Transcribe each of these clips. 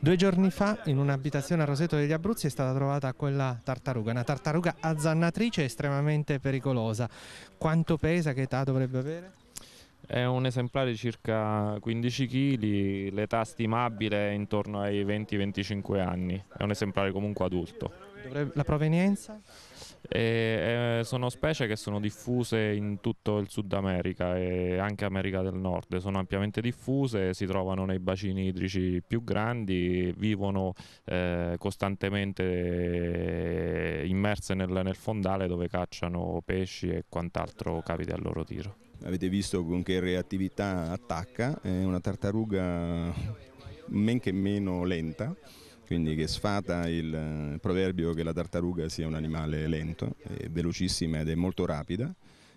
Due giorni fa in un'abitazione a Roseto degli Abruzzi è stata trovata quella tartaruga, una tartaruga azzannatrice estremamente pericolosa. Quanto pesa, che età dovrebbe avere? È un esemplare di circa 15 kg, l'età stimabile è intorno ai 20-25 anni, è un esemplare comunque adulto. Dovrebbe, la provenienza? E, eh, sono specie che sono diffuse in tutto il Sud America e anche America del Nord, sono ampiamente diffuse, si trovano nei bacini idrici più grandi, vivono eh, costantemente eh, immerse nel, nel fondale dove cacciano pesci e quant'altro capita al loro tiro. Avete visto con che reattività attacca, è una tartaruga men che meno lenta quindi che sfata eh, il proverbio che la tartaruga sia un animale lento, è velocissima ed è molto rapida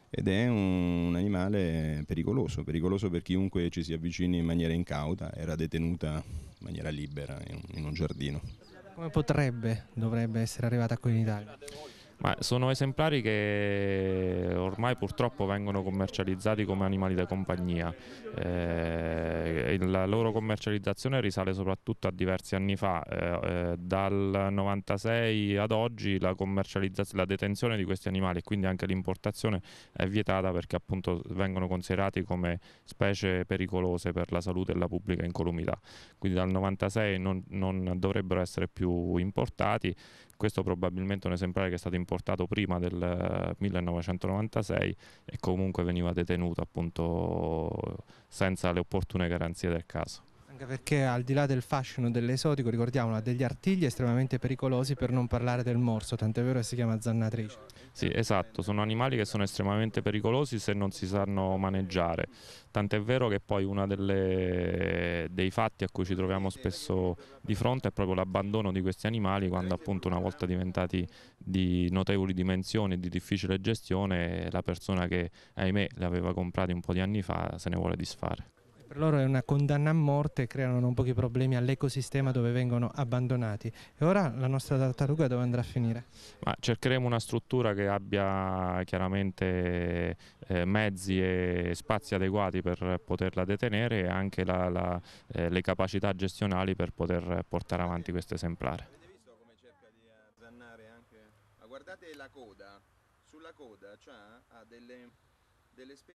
ed è un animale pericoloso, pericoloso per chiunque ci si avvicini in maniera incauta, era detenuta in maniera libera in un giardino. Come potrebbe, dovrebbe essere arrivata qui in Italia? Ma sono esemplari che ormai purtroppo vengono commercializzati come animali da compagnia. Eh, la loro commercializzazione risale soprattutto a diversi anni fa. Eh, eh dal 96 ad oggi la, la detenzione di questi animali e quindi anche l'importazione è vietata perché appunto vengono considerati come specie pericolose per la salute e la pubblica incolumità. Quindi dal 96 non, non dovrebbero essere più importati. Questo probabilmente è un esemplare che è stato importato deportato prima del 1996 eh, e comunque veniva detenuto appunto senza le opportune garanzie del caso. Anche perché al di là del fascino dell'esotico, ricordiamo, ha degli artigli estremamente pericolosi per non parlare del morso, tant'è vero che si chiama zannatrice. Sì, esatto, sono animali che sono estremamente pericolosi se non si sanno maneggiare, tant'è vero che poi uno dei fatti a cui ci troviamo spesso di fronte è proprio l'abbandono di questi animali quando appunto una volta diventati di notevoli dimensioni e di difficile gestione la persona che ahimè li aveva comprati un po' di anni fa se ne vuole disfare per loro è una condanna a morte e creano non pochi problemi all'ecosistema dove vengono abbandonati. E ora la nostra tartaruga dove andrà a finire? Ma cercheremo una struttura che abbia chiaramente eh, mezzi e spazi adeguati per poterla detenere e anche la, la, eh, le capacità gestionali per poter portare avanti questo esemplare. Avete visto come cerca di azzannare anche? Ma guardate la coda, sulla coda cioè, ha delle, delle specie...